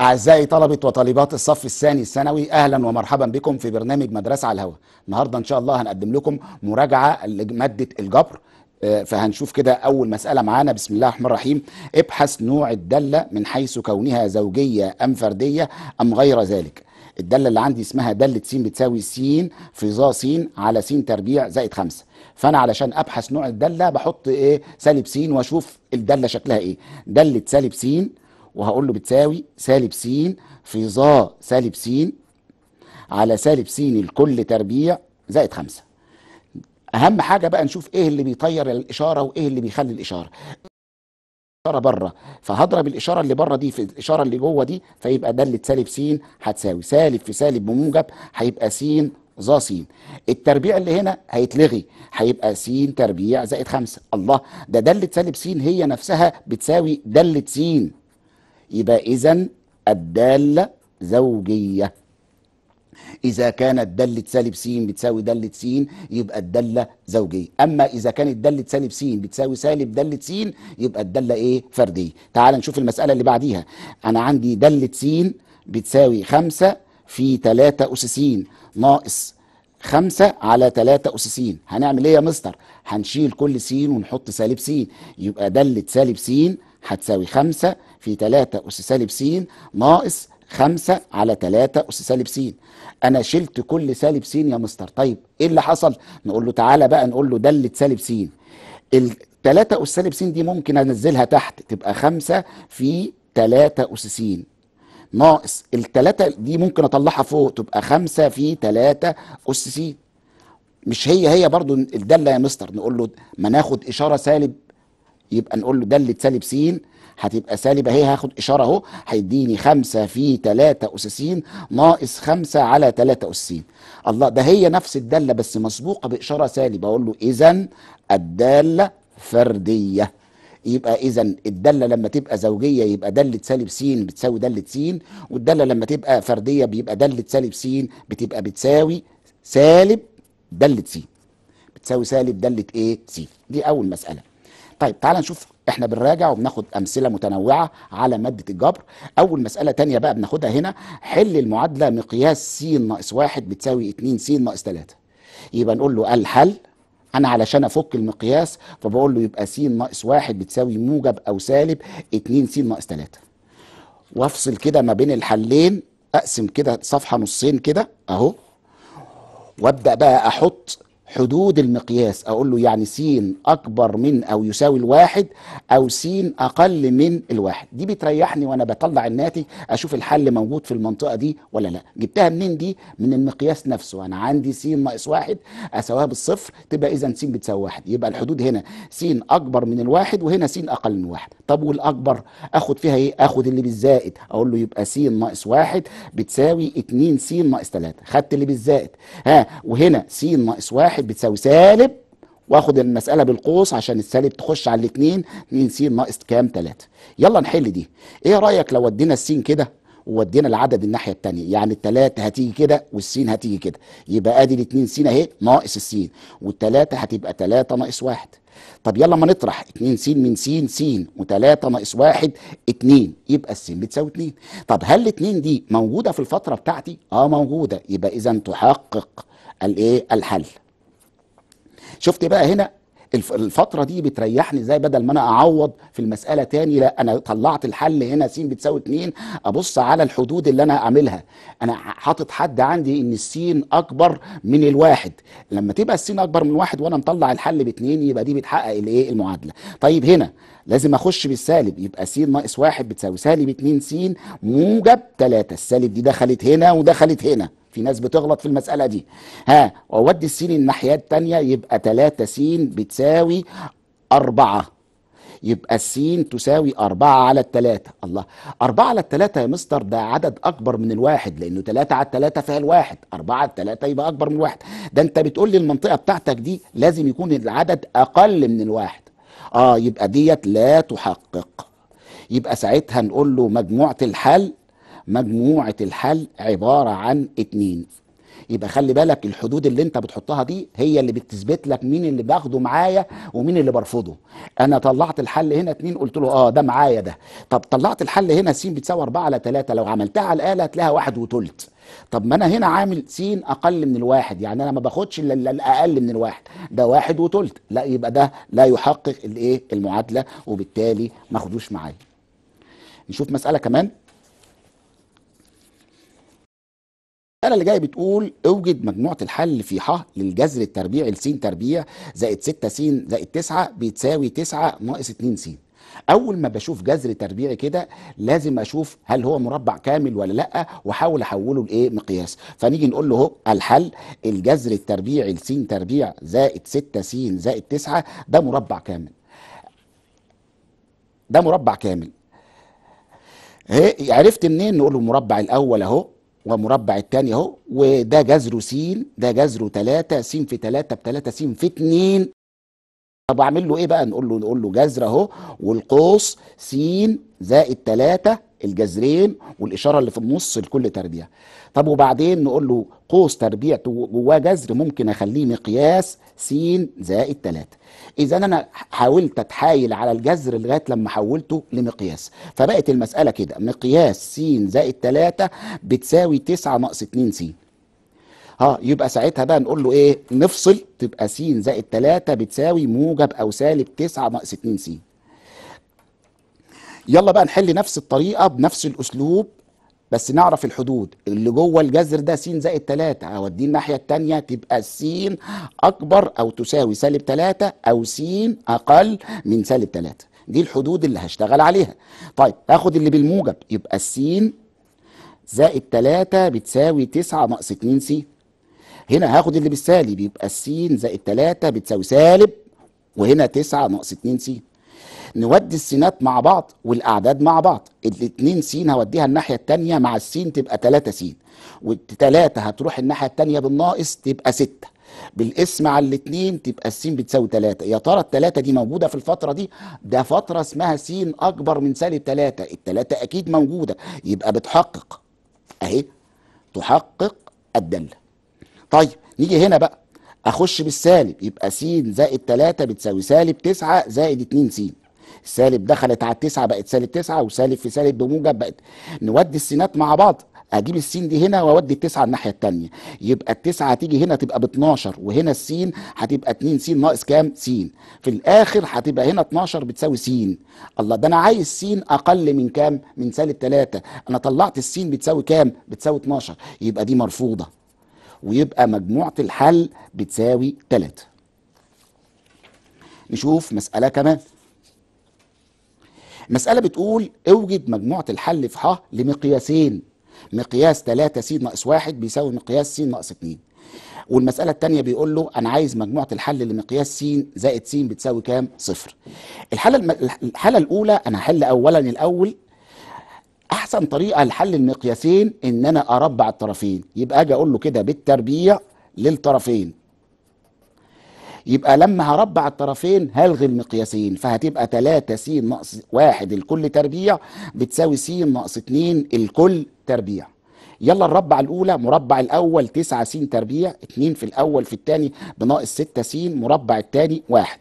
أعزائي طلبة وطالبات الصف الثاني الثانوي أهلا ومرحبا بكم في برنامج مدرسة على الهواء النهاردة إن شاء الله هنقدم لكم مراجعة لمادة الجبر آه، فهنشوف كده أول مسألة معانا بسم الله الرحمن الرحيم ابحث نوع الدالة من حيث كونها زوجية أم فردية أم غير ذلك الدالة اللي عندي اسمها دالة س بتساوي س في ظا س على س تربيع زائد خمسة فأنا علشان أبحث نوع الدالة بحط إيه سالب س وأشوف الدالة شكلها إيه دالة سالب س وهقول له بتساوي سالب س في ظا سالب س على سالب س لكل تربيع زائد خمسة اهم حاجه بقى نشوف ايه اللي بيطير الاشاره وايه اللي بيخلي الاشاره الاشاره بره فهضرب الاشاره اللي بره دي في الاشاره اللي جوه دي فيبقى داله سالب س هتساوي سالب في سالب بموجب هيبقى س ظا س التربيع اللي هنا هيتلغي هيبقى س تربيع زائد خمسة الله ده داله سالب س هي نفسها بتساوي داله س يبقى إذا الدالة زوجية إذا كانت دالة سالب س بتساوي دالة س يبقى الدالة زوجية أما إذا كانت دالة سالب س بتساوي سالب دالة س يبقى الدالة إيه فردية تعال نشوف المسألة اللي بعديها أنا عندي دالة س بتساوي خمسة في تلاتة أس س ناقص خمسة على تلاتة أس س هنعمل إيه يا مستر هنشيل كل س ونحط سالب س يبقى دالة سالب س هتساوي خمسة في 3 أس سالب س ناقص 5 على 3 أس سالب س أنا شلت كل سالب س يا مستر طيب إيه اللي حصل؟ نقول له تعالى بقى نقول له دالة سالب س ال 3 أس سالب س دي ممكن أنزلها تحت تبقى 5 في 3 أس س ناقص 3 دي ممكن اطلعها فوق تبقى 5 في 3 اس س مش هي هي برضو الدالة يا مستر نقول له ما ناخد اشارة سالب يبقى نقول له دالة سالب س هتبقى سالبة هي هاخد إشارة أهو هيديني خمسة في تلاتة أساسين ناقص خمسة على تلاتة أساسين الله ده هي نفس الدالة بس مسبوقة بإشارة سالبة أقول له إذا الدالة فردية يبقى اذا الداله لما تبقى زوجيه يبقى داله سالب س بتساوي داله س والداله لما تبقى فرديه بيبقى داله سالب س بتبقى بتساوي سالب داله س بتساوي سالب داله ايه س دي اول مساله طيب تعال نشوف احنا بنراجع وبناخد امثله متنوعه على ماده الجبر اول مساله تانية بقى بناخدها هنا حل المعادله مقياس س ناقص واحد بتساوي 2 س ناقص 3 يبقى نقول له الحل انا علشان افك المقياس فبقول له يبقى س ناقص واحد بتساوي موجب او سالب 2 س ناقص 3 وافصل كده ما بين الحلين اقسم كده صفحه نصين كده اهو وابدا بقى احط حدود المقياس اقول له يعني سين اكبر من او يساوي الواحد او سين اقل من الواحد دي بتريحني وانا بطلع الناتج اشوف الحل موجود في المنطقه دي ولا لا جبتها منين دي من المقياس نفسه انا عندي سين ناقص واحد اساويها بالصفر تبقى اذا سين بتساوي واحد يبقى الحدود هنا سين اكبر من الواحد وهنا سين اقل من واحد طب والاكبر اخد فيها ايه اخد اللي بالزائد اقول له يبقى سين ناقص واحد بتساوي 2 سين ناقص 3 خدت اللي بالزائد ها وهنا سين ناقص واحد واحد بتساوي سالب واخد المساله بالقوس عشان السالب تخش على الاثنين 2 س ناقص كام 3 يلا نحل دي ايه رايك لو ودينا السين كده وودينا العدد الناحيه الثانيه يعني الثلاثه هتيجي كده والسين هتيجي كده يبقى ادي ال2 س اهي ناقص السين والثلاثه هتبقى 3 ناقص 1 طب يلا ما نطرح 2 س من س س و3 ناقص 1 2 يبقى الس بتساوي 2 طب هل الاثنين دي موجوده في الفتره بتاعتي اه موجوده يبقى اذا تحقق الايه الحل شفت بقى هنا الفترة دي بتريحني ازاي بدل ما انا اعوض في المسألة تاني لا انا طلعت الحل هنا س بتساوي اتنين ابص على الحدود اللي انا اعملها انا حاطط حد عندي ان السين اكبر من الواحد لما تبقى السين اكبر من واحد وانا مطلع الحل باتنين يبقى دي بتحقق الايه المعادلة طيب هنا لازم اخش بالسالب يبقى س ناقص واحد بتساوي سالب 2 س موجب 3 السالب دي دخلت هنا ودخلت هنا في ناس بتغلط في المساله دي ها واودي السين الناحيه الثانيه يبقى 3 س بتساوي 4 يبقى السين تساوي 4 على التلاتة الله 4 على التلاتة يا مستر ده عدد أكبر من الواحد لأنه 3 على التلاتة فيها الواحد 4 على التلاتة يبقى أكبر من الواحد ده أنت بتقول لي المنطقة بتاعتك دي لازم يكون العدد أقل من الواحد اه يبقى ديت لا تحقق يبقى ساعتها نقول له مجموعة الحل مجموعة الحل عبارة عن اتنين يبقى خلي بالك الحدود اللي انت بتحطها دي هي اللي بتثبت لك مين اللي باخده معايا ومين اللي برفضه انا طلعت الحل هنا اتنين قلت له اه ده معايا ده طب طلعت الحل هنا س بتساوي 4 على 3 لو عملتها على الاله هتلاقيها واحد وثلث طب ما انا هنا عامل س اقل من الواحد يعني انا ما باخدش الا الاقل من الواحد ده واحد وثلث لا يبقى ده لا يحقق الايه المعادله وبالتالي ما اخدوش معايا نشوف مساله كمان المساله اللي جايه بتقول اوجد مجموعه الحل في ح للجذر التربيعي لس تربيع زائد 6 س زائد 9 بتساوي 9 ناقص 2 س اول ما بشوف جذر تربيعي كده لازم اشوف هل هو مربع كامل ولا لا واحاول احوله لايه مقياس فنيجي نقول له اهو الحل الجذر التربيعي لس تربيع زائد 6 س زائد 9 ده مربع كامل ده مربع كامل إيه، عرفت منين نقول المربع الاول اهو ومربع الثاني اهو وده جذره س ده جذره 3 س في 3 ب 3 س في 2 طب اعمل له ايه بقى نقول له نقول له جذر اهو والقوس س زائد 3 الجذرين والاشاره اللي في النص لكل تربيه طب وبعدين نقول له قوس تربيع جواه جذر ممكن اخليه مقياس س زائد 3 اذا انا حاولت اتحايل على الجذر لغايه لما حولته لمقياس فبقت المساله كده مقياس س زائد 3 بتساوي 9 ناقص 2 س ها يبقى ساعتها بقى نقول له ايه نفصل تبقى س زائد 3 بتساوي موجب او سالب 9 ناقص 2 س يلا بقى نحل نفس الطريقه بنفس الاسلوب بس نعرف الحدود اللي جوه الجذر ده س زائد 3 هوديه الناحيه الثانيه تبقى س اكبر او تساوي سالب 3 او س اقل من سالب 3 دي الحدود اللي هشتغل عليها طيب هاخد اللي بالموجب يبقى س زائد 3 بتساوي 9 ناقص 2 س هنا هاخد اللي بالسالب يبقى س زائد 3 بتساوي سالب وهنا 9 ناقص 2 س نودي السينات مع بعض والاعداد مع بعض الاثنين سين هوديها الناحيه الثانيه مع السين تبقى 3 سين والثلاثه هتروح الناحيه الثانيه بالناقص تبقى 6 بالاسم على الاثنين تبقى السين بتساوي 3 يا ترى الثلاثة دي موجودة في الفترة دي ده فترة اسمها سين أكبر من سالب تلاتة الثلاثة أكيد موجودة يبقى بتحقق أهي تحقق الدالة طيب نيجي هنا بقى أخش بالسالب يبقى س زائد 3 بتساوي سالب 9 زائد 2 س سالب دخلت على التسعه بقت سالب تسعه وسالب في سالب بموجب بقت نودي السينات مع بعض اجيب السين دي هنا واودي التسعه الناحيه الثانيه يبقى التسعه هتيجي هنا تبقى ب 12 وهنا السين هتبقى 2 س ناقص كام س في الاخر هتبقى هنا 12 بتساوي س الله ده انا عايز س اقل من كام من سالب 3 انا طلعت السين بتساوي كام بتساوي 12 يبقى دي مرفوضه ويبقى مجموعه الحل بتساوي 3 نشوف مساله كمان مسألة بتقول اوجد مجموعة الحل في ح لمقياسين مقياس 3 س ناقص 1 بيساوي مقياس س ناقص 2 والمسألة الثانية بيقول له أنا عايز مجموعة الحل لمقياس س زائد س بتساوي كام؟ صفر. الحالة الم... الحالة الأولى أنا هحل أولا الأول أحسن طريقة لحل المقياسين إن أنا أربع الطرفين، يبقى أجي أقول له كده بالتربيع للطرفين يبقى لما هربع الطرفين هلغي المقياسين فهتبقى 3 س ناقص 1 الكل تربيع بتساوي س ناقص 2 الكل تربيع يلا الربع الاولى مربع الاول 9 س تربيع 2 في الاول في الثاني بناقص 6 س مربع الثاني 1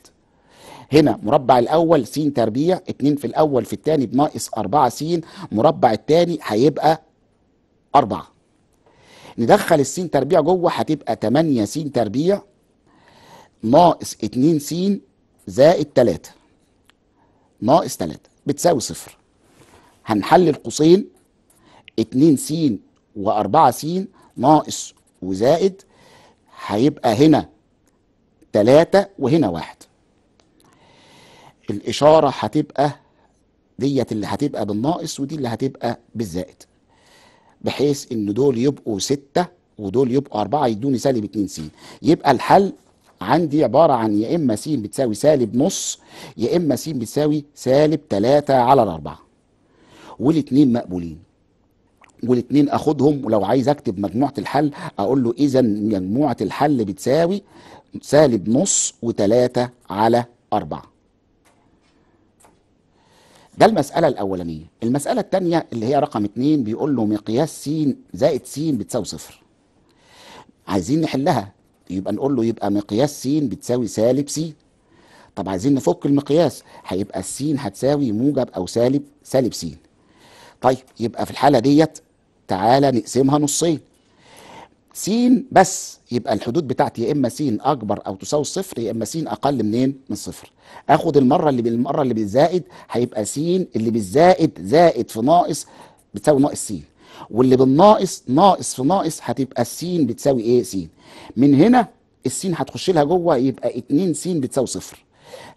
هنا مربع الاول س تربيع 2 في الاول في الثاني بناقص 4 س مربع الثاني هيبقى 4 ندخل السين تربيع جوه هتبقى 8 س تربيع ناقص 2 س زائد 3 ناقص 3 بتساوي صفر هنحلل قوسين 2 س و4 س ناقص وزائد هيبقى هنا 3 وهنا 1 الإشارة هتبقى ديت اللي هتبقى بالناقص ودي اللي هتبقى بالزائد بحيث ان دول يبقوا 6 ودول يبقوا 4 يدوني سالب 2 س يبقى الحل عندي عبارة عن يا إما س بتساوي سالب نص يا إما س بتساوي سالب تلاتة على الأربعة والاتنين مقبولين والاتنين اخدهم ولو عايز اكتب مجموعة الحل اقول له اذا مجموعة الحل بتساوي سالب نص وتلاتة على اربعة ده المسألة الاولانية المسألة التانية اللي هي رقم اتنين بيقول له مقياس س زائد س بتساوي صفر عايزين نحلها يبقى نقول له يبقى مقياس س بتساوي سالب س طب عايزين نفك المقياس هيبقى س هتساوي موجب او سالب سالب س طيب يبقى في الحاله ديت تعالى نقسمها نصين س بس يبقى الحدود بتاعتي يا اما س اكبر او تساوي الصفر يا اما س اقل منين من صفر اخد المره اللي بالمره اللي بالزائد هيبقى س اللي بالزائد زائد في ناقص بتساوي ناقص س واللي بالناقص ناقص في ناقص هتبقى السين بتساوي ايه س من هنا السين هتخش لها جوه يبقى 2 س بتساوي صفر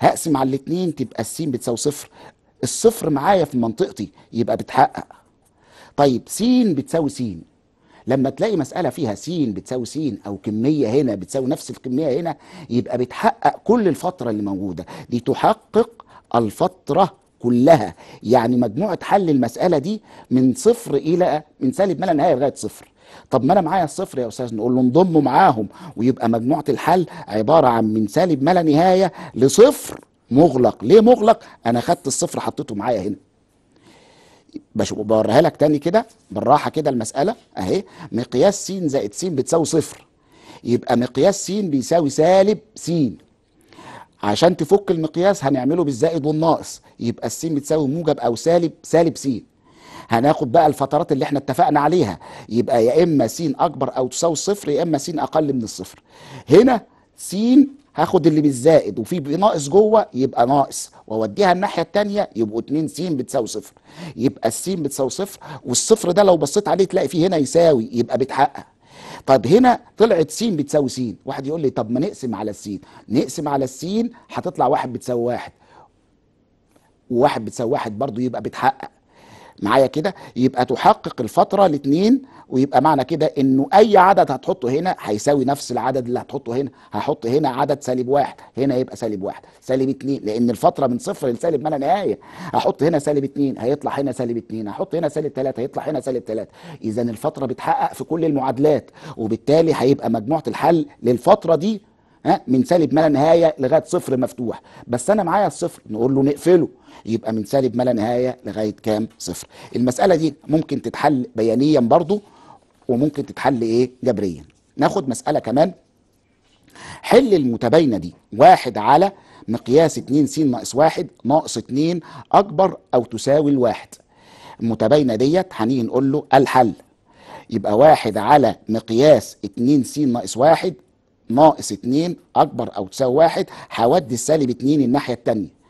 هقسم على الاتنين تبقى السين بتساوي صفر الصفر معايا في منطقتي يبقى بتحقق طيب س بتساوي س لما تلاقي مسألة فيها س بتساوي س أو كمية هنا بتساوي نفس الكمية هنا يبقى بتحقق كل الفترة اللي موجودة دي تحقق الفترة كلها يعني مجموعة حل المسألة دي من صفر إلى من سالب ما لا نهاية لغاية صفر طب ما انا معايا الصفر يا استاذ نقول له انضموا معاهم ويبقى مجموعه الحل عباره عن من سالب ما لا نهايه لصفر مغلق ليه مغلق انا خدت الصفر حطيته معايا هنا بوريها لك تاني كده بالراحه كده المساله اهي مقياس س زائد س بتساوي صفر يبقى مقياس س بيساوي سالب س عشان تفك المقياس هنعمله بالزائد والناقص يبقى السين بتساوي موجب او سالب سالب س هناخد بقى الفترات اللي احنا اتفقنا عليها يبقى يا اما س اكبر او تساوي صفر يا اما س اقل من الصفر هنا س هاخد اللي بالزائد وفي ناقص جوه يبقى ناقص واوديها الناحيه الثانيه يبقوا 2 س بتساوي صفر يبقى السين بتساوي صفر والصفر ده لو بصيت عليه تلاقي فيه هنا يساوي يبقى بتحقق طب هنا طلعت س بتساوي س واحد يقول لي طب ما نقسم على السين نقسم على السين هتطلع واحد بتساوي واحد وواحد بتساوي واحد برضو يبقى بتحقق معايا كده يبقى تحقق الفترة الاثنين ويبقى معنى كده انه اي عدد هتحطه هنا هيساوي نفس العدد اللي هتحطه هنا هحط هنا عدد سالب واحد هنا يبقى سالب واحد سالب اتنين لان الفتره من صفر لسالب ما لا نهايه هحط هنا سالب اتنين هيطلع هنا سالب اتنين هحط هنا سالب تلاته هيطلع هنا سالب تلاته اذا الفتره بتحقق في كل المعادلات وبالتالي هيبقى مجموعه الحل للفتره دي ها من سالب ما لا نهايه لغايه صفر مفتوح بس انا معايا الصفر نقول له نقفله يبقى من سالب ما لا نهايه لغايه كام صفر المساله دي ممكن تتحل بيانيا برضو وممكن تتحل ايه جبريا ناخد مسألة كمان حل المتباينة دي واحد على مقياس 2 س ناقص واحد ناقص 2 أكبر أو تساوي الواحد المتباينة ديت هنيجي نقول له الحل يبقى واحد على مقياس 2 س ناقص واحد ناقص 2 أكبر أو تساوي واحد هودي السالب 2 الناحية التانية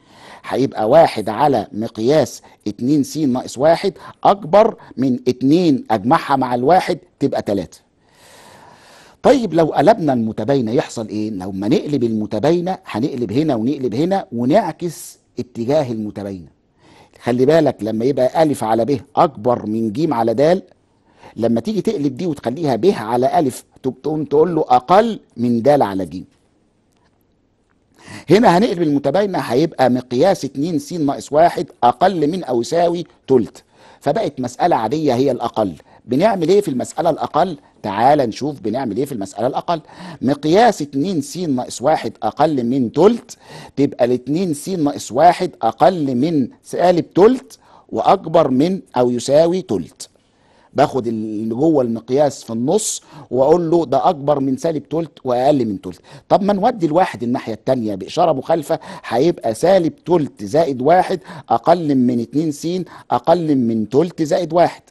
هيبقى واحد على مقياس 2 س ناقص واحد اكبر من 2 اجمعها مع الواحد تبقى 3 طيب لو قلبنا المتباينة يحصل ايه لما نقلب المتباينة هنقلب هنا ونقلب هنا ونعكس اتجاه المتباينة خلي بالك لما يبقى ألف على ب أكبر من ج على د لما تيجي تقلب دي وتخليها ب على ألف تقوم تقول له أقل من د على ج هنا هنقلب المتباينه هيبقى مقياس 2 س ناقص 1 اقل من او يساوي ثلث فبقت مساله عاديه هي الاقل بنعمل ايه في المساله الاقل تعال نشوف بنعمل ايه في المساله الاقل مقياس 2 س ناقص 1 اقل من ثلث تبقى ال 2 س ناقص 1 اقل من سالب ثلث واكبر من او يساوي ثلث باخد اللي جوه المقياس في النص واقول له ده اكبر من سالب تلت واقل من تلت طب ما نودي الواحد الناحيه الثانيه باشاره مخالفه هيبقى سالب تلت زائد واحد اقل من 2 س اقل من تلت زائد واحد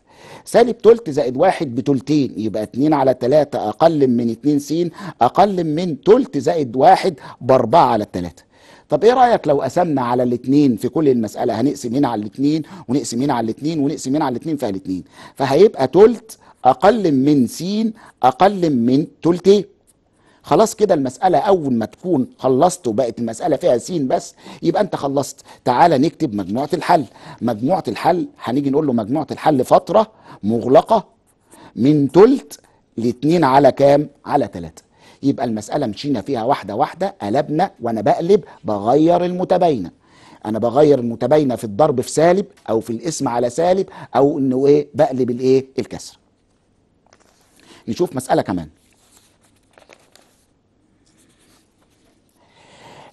سالب تلت زائد واحد بتلتين يبقى اتنين على تلاتة أقل من اتنين س أقل من تلت زائد واحد بأربعة على التلاتة طب ايه رايك لو قسمنا على الاثنين في كل المساله هنقسم هنا على الاثنين ونقسم هنا على الاثنين ونقسم هنا على الاثنين فيها الاثنين فهيبقى تلت اقل من س اقل من تلت إيه؟ خلاص كده المسألة أول ما تكون خلصت وبقت المسألة فيها س بس يبقى أنت خلصت تعالى نكتب مجموعة الحل مجموعة الحل هنيجي نقول له مجموعة الحل فترة مغلقة من تلت لاتنين على كام على تلاتة يبقى المسألة مشينا فيها واحدة واحدة قلبنا وأنا بقلب بغير المتباينة أنا بغير المتباينة في الضرب في سالب أو في الاسم على سالب أو إنه إيه بقلب الإيه الكسر نشوف مسألة كمان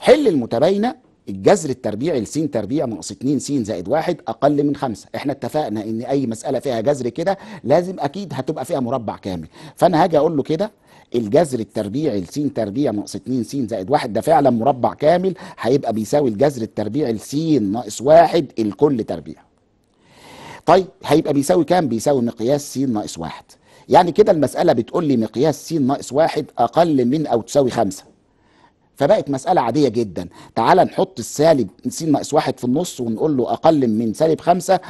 حل المتباينة الجذر التربيعي لسين تربيع ناقص 2 س زائد واحد أقل من خمسة احنا اتفقنا إن أي مسألة فيها جذر كده لازم أكيد هتبقى فيها مربع كامل فأنا هاجي أقول له كده الجذر التربيعي لسين تربيع ناقص 2 س زائد 1 ده فعلا مربع كامل هيبقى بيساوي الجذر التربيعي س ناقص 1 الكل تربيع طيب هيبقى بيساوي كام بيساوي مقياس س ناقص 1 يعني كده المسألة بتقول لي مقياس س ناقص 1 أقل من أو تساوي 5. فبقت مسألة عادية جدا تعال نحط السالب س ناقص 1 في النص ونقول له أقل من سالب 5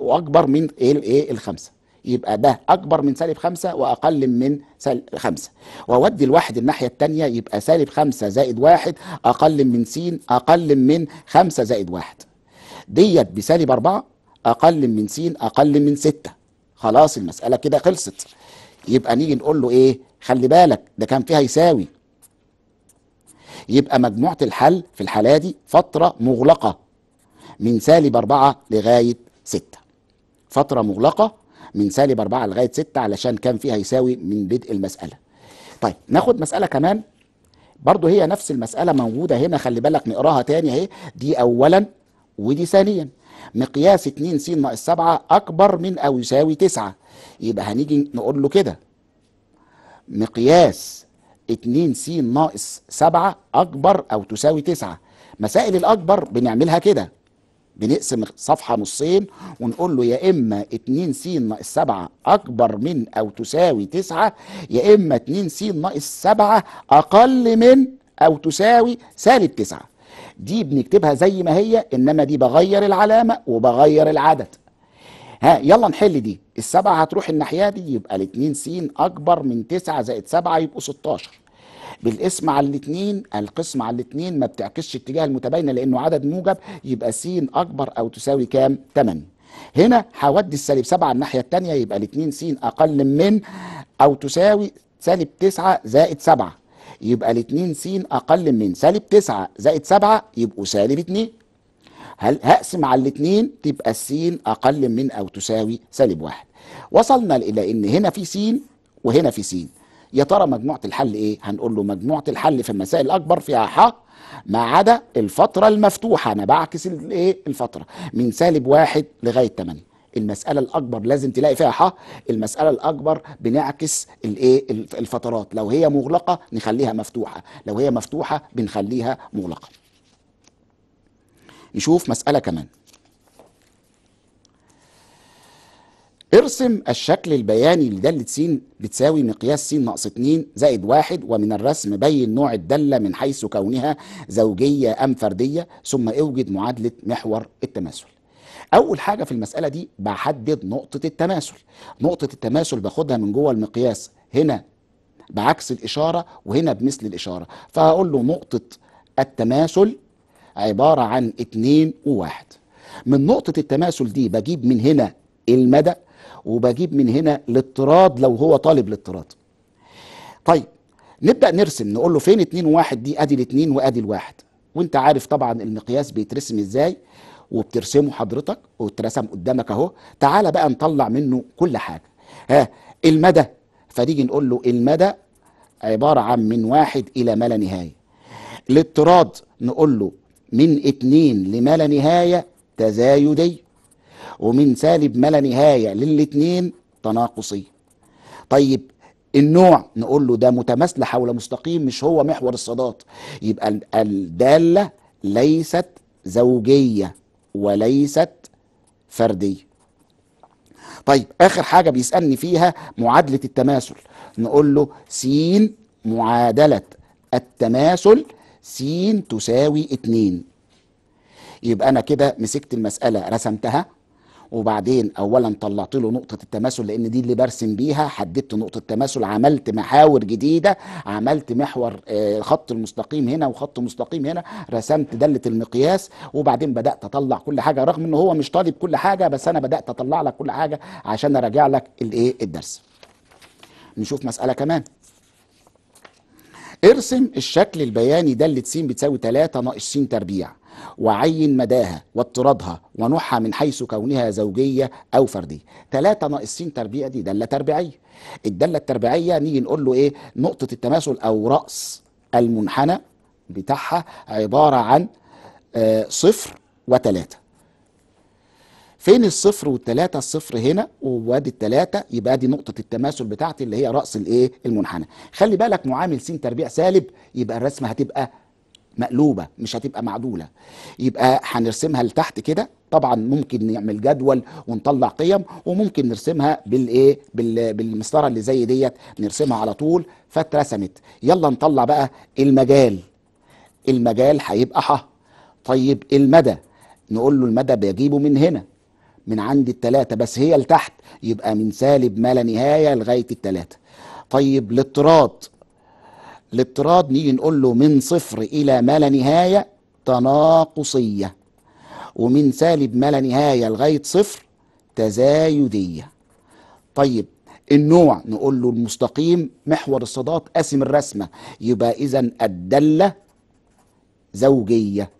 وأكبر من إيه, إيه، الخمسة يبقى ده أكبر من سالب خمسة وأقل من سالب خمسة وودي الواحد الناحية التانية يبقى سالب خمسة زائد واحد أقل من س أقل من خمسة زائد واحد ديت بسالب أربعة أقل من س أقل من ستة خلاص المسألة كده خلصت يبقى نيجي نقول له إيه خلي بالك ده كان فيها يساوي يبقى مجموعة الحل في الحالة دي فترة مغلقة من سالب أربعة لغاية ستة فترة مغلقة من سالب 4 لغايه 6 علشان كان فيها يساوي من بدء المساله طيب ناخد مساله كمان برضه هي نفس المساله موجوده هنا خلي بالك نقراها تاني اهي دي اولا ودي ثانيا مقياس 2 س ناقص 7 اكبر من او يساوي 9 يبقى هنيجي نقول له كده مقياس 2 س ناقص 7 اكبر او تساوي 9 مسائل الاكبر بنعملها كده بنقسم الصفحه نصين ونقول له يا اما 2 س ناقص 7 اكبر من او تساوي 9 يا اما 2 س ناقص 7 اقل من او تساوي سالب 9 دي بنكتبها زي ما هي انما دي بغير العلامه وبغير العدد ها يلا نحل دي السبعة هتروح الناحية دي يبقى الاتنين س أكبر من تسعة زائد سبعة يبقوا 16 بالقسم على الاثنين القسم على الاثنين ما بتعكسش اتجاه المتباينة لأنه عدد موجب يبقى س أكبر أو تساوي كام 8 هنا هودي السالب 7 الناحية الثانية يبقى الاثنين س أقل من أو تساوي سالب 9 زائد 7 يبقى الاثنين س أقل من سالب 9 زائد 7 يبقوا سالب 2 هل هقسم على الاثنين تبقى السين أقل من أو تساوي سالب واحد وصلنا إلى إن هنا في س وهنا في س يا ترى مجموعه الحل ايه هنقول له مجموعه الحل في المسائل الاكبر فيها ح ما عدا الفتره المفتوحه انا بعكس الايه الفتره من سالب واحد لغايه 8 المساله الاكبر لازم تلاقي فيها ح المساله الاكبر بنعكس الايه الفترات لو هي مغلقه نخليها مفتوحه لو هي مفتوحه بنخليها مغلقه نشوف مساله كمان ارسم الشكل البياني لدالة س بتساوي مقياس س ناقص 2 زائد 1 ومن الرسم بين نوع الدالة من حيث كونها زوجية أم فردية ثم اوجد معادلة محور التماثل أول حاجة في المسألة دي بحدد نقطة التماثل نقطة التماثل باخدها من جوه المقياس هنا بعكس الإشارة وهنا بمثل الإشارة فهقول له نقطة التماثل عبارة عن 2 و1 من نقطة التماثل دي بجيب من هنا المدى وبجيب من هنا الاضطراد لو هو طالب الاضطراد طيب نبدا نرسم نقول له فين 2 و1 دي ادي الاتنين وادي الواحد وانت عارف طبعا المقياس بيترسم ازاي وبترسمه حضرتك واترسم قدامك اهو تعالى بقى نطلع منه كل حاجه ها المدى فنيجي نقول له المدى عباره عن من واحد الى ما لا نهايه الاضطراد نقول له من اتنين لما لا نهايه تزايدي ومن سالب ما لا نهايه للاتنين تناقصي طيب النوع نقول له ده متماثل حول مستقيم مش هو محور الصادات يبقى الداله ليست زوجيه وليست فرديه طيب اخر حاجه بيسالني فيها معادله التماثل نقول له س معادله التماثل س تساوي اتنين يبقى انا كده مسكت المساله رسمتها وبعدين اولا طلعت له نقطه التماثل لان دي اللي برسم بيها حددت نقطه التماثل عملت محاور جديده عملت محور آه، خط المستقيم هنا وخط مستقيم هنا رسمت داله المقياس وبعدين بدات اطلع كل حاجه رغم ان هو مش طالب كل حاجه بس انا بدات اطلع لك كل حاجه عشان اراجع لك الايه الدرس نشوف مساله كمان ارسم الشكل البياني دالة س بتساوي 3 ناقص س تربيع وعين مداها واضطرادها ونوعها من حيث كونها زوجية أو فردية ثلاثة ناقصين تربية دي دالة تربيعية الدالة التربيعية نيجي نقول له إيه نقطة التماثل أو رأس المنحنى بتاعها عبارة عن آه، صفر وتلاتة فين الصفر والتلاتة الصفر هنا وادي التلاتة يبقى دي نقطة التماثل بتاعتي اللي هي رأس الايه المنحنى خلي بالك معامل س تربيع سالب يبقى الرسمة هتبقى مقلوبه مش هتبقى معدوله يبقى هنرسمها لتحت كده طبعا ممكن نعمل جدول ونطلع قيم وممكن نرسمها بالايه بالمسطره اللي زي ديت نرسمها على طول فاترسمت يلا نطلع بقى المجال المجال هيبقى ح طيب المدى نقول له المدى بجيبه من هنا من عند التلاتة بس هي لتحت يبقى من سالب ما لا نهاية لغاية التلاتة طيب الاضطراد الاضطراد نيجي نقول له من صفر إلى ما لا نهاية تناقصية ومن سالب ما لا نهاية لغاية صفر تزايدية طيب النوع نقول له المستقيم محور الصادات قاسم الرسمة يبقى إذا الدالة زوجية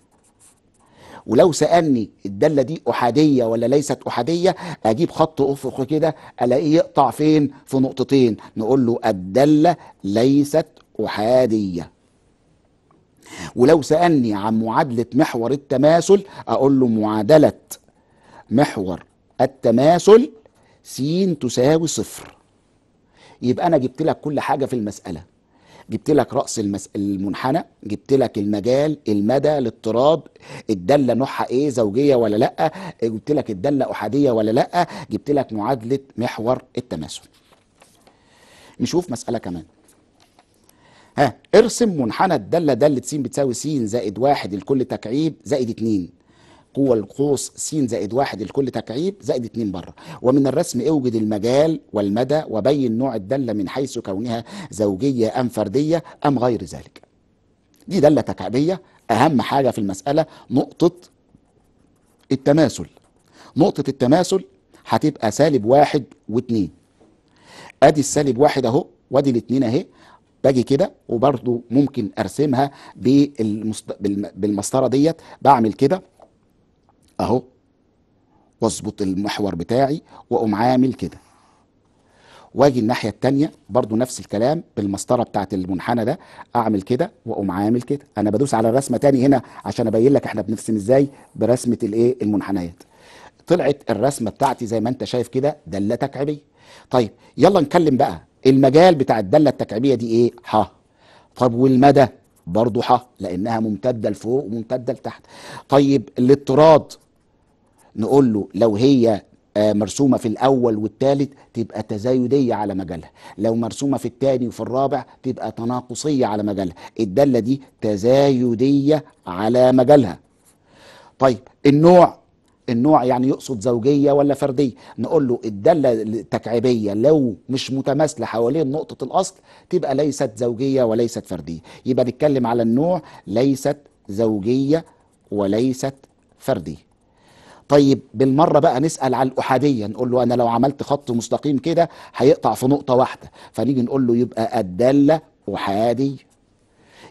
ولو سألني الدالة دي أحادية ولا ليست أحادية أجيب خط أفق كده ألاقيه يقطع فين في نقطتين نقول له الدالة ليست أحادية ولو سألني عن معادلة محور التماثل أقول له معادلة محور التماثل س تساوي صفر يبقى أنا جبت لك كل حاجة في المسألة جبت لك رأس المس... المنحنى جبت لك المجال المدى الاضطراب الدالة نوعها ايه زوجية ولا لأ جبت لك الدالة أحادية ولا لأ جبت لك معادلة محور التماثل نشوف مسألة كمان ها ارسم منحنى الدالة دالة س بتساوي س زائد واحد لكل تكعيب زائد اتنين قوة القوس س زائد واحد لكل تكعيب زائد اتنين بره ومن الرسم اوجد المجال والمدى وبين نوع الدالة من حيث كونها زوجية أم فردية أم غير ذلك دي دالة تكعيبية أهم حاجة في المسألة نقطة التماثل نقطة التماثل هتبقى سالب واحد واتنين ادي السالب واحد اهو وادي الاتنين اهي باجي كده وبرضو ممكن ارسمها بالمست... بالمسطره ديت بعمل كده اهو واظبط المحور بتاعي واقوم عامل كده واجي الناحيه التانية برضو نفس الكلام بالمسطره بتاعت المنحنى ده اعمل كده واقوم عامل كده انا بدوس على الرسمه تاني هنا عشان ابين لك احنا بنرسم ازاي برسمه الايه المنحنيات طلعت الرسمه بتاعتي زي ما انت شايف كده دلتك عبي طيب يلا نكلم بقى المجال بتاع الداله التكعيبيه دي ايه ح طب والمدى برضه ح لانها ممتده لفوق وممتده لتحت طيب الاضطراد نقول له لو هي آه، مرسومه في الاول والثالث تبقى تزايديه على مجالها لو مرسومه في الثاني وفي الرابع تبقى تناقصيه على مجالها الداله دي تزايديه على مجالها طيب النوع النوع يعني يقصد زوجية ولا فردية نقول له الدالة التكعيبية لو مش متماثلة حوالين نقطة الأصل تبقى ليست زوجية وليست فردية يبقى نتكلم على النوع ليست زوجية وليست فردية طيب بالمرة بقى نسأل على الأحادية نقول له أنا لو عملت خط مستقيم كده هيقطع في نقطة واحدة فنيجي نقول له يبقى الدالة أحادية